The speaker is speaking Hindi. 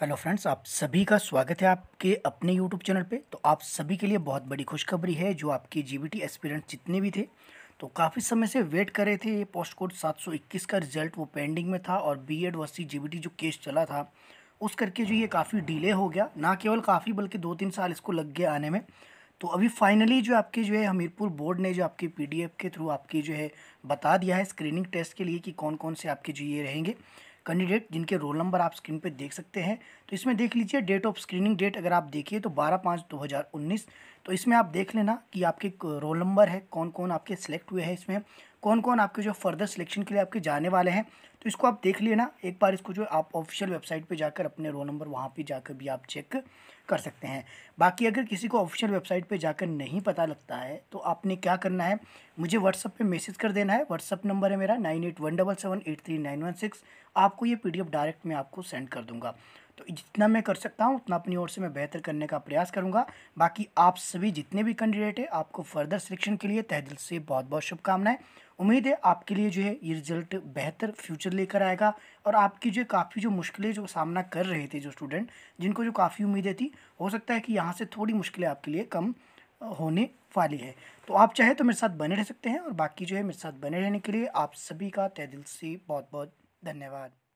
हेलो फ्रेंड्स आप सभी का स्वागत है आपके अपने यूट्यूब चैनल पे तो आप सभी के लिए बहुत बड़ी खुशखबरी है जो आपके जीबीटी एस्पिरेंट जितने भी थे तो काफ़ी समय से वेट कर रहे थे ये पोस्ट कोड 721 का रिजल्ट वो पेंडिंग में था और बी एड वर्सी जी जो केस चला था उस करके जो ये काफ़ी डिले हो गया ना केवल काफ़ी बल्कि दो तीन साल इसको लग गया आने में तो अभी फाइनली जो आपके जो है हमीरपुर बोर्ड ने जो आपके एफ के थ्रू आपके जो है बता दिया है स्क्रीनिंग टेस्ट के लिए कि कौन कौन से आपके जो ये रहेंगे कैंडिडेट जिनके रोल नंबर आप स्क्रीन पे देख सकते हैं तो इसमें देख लीजिए डेट ऑफ स्क्रीनिंग डेट अगर आप देखिए तो बारह पाँच दो हज़ार उन्नीस तो इसमें आप देख लेना कि आपके रोल नंबर है कौन कौन आपके सेलेक्ट हुए हैं इसमें कौन कौन आपके जो फर्दर सिलेक्शन के लिए आपके जाने वाले हैं तो इसको आप देख लिए ना एक बार इसको जो आप ऑफिशियल वेबसाइट पे जाकर अपने रोल नंबर वहाँ पे जाकर भी आप चेक कर सकते हैं बाकी अगर किसी को ऑफिशियल वेबसाइट पे जाकर नहीं पता लगता है तो आपने क्या करना है मुझे व्हाट्सअप पे मैसेज कर देना है व्हाट्सअप नंबर है मेरा nine eight one double seven eight three nine one six आपको ये पी डायरेक्ट मैं आपको सेंड कर दूँगा तो जितना मैं कर सकता हूँ उतना अपनी ओर से मैं बेहतर करने का प्रयास करूँगा बाकी आप सभी जितने भी कैंडिडेट है आपको फर्दर सिलेक्शन के लिए तहदिल से बहुत बहुत शुभकामनाएं उम्मीद है आपके लिए जो है ये रिजल्ट बेहतर फ्यूचर लेकर आएगा और आपकी जो काफ़ी जो मुश्किलें जो सामना कर रहे थे जो स्टूडेंट जिनको जो काफ़ी उम्मीदें थी हो सकता है कि यहाँ से थोड़ी मुश्किलें आपके लिए कम होने वाली है तो आप चाहे तो मेरे साथ बने रह सकते हैं और बाकी जो है मेरे साथ बने रहने के लिए आप सभी का तह दिल से बहुत बहुत धन्यवाद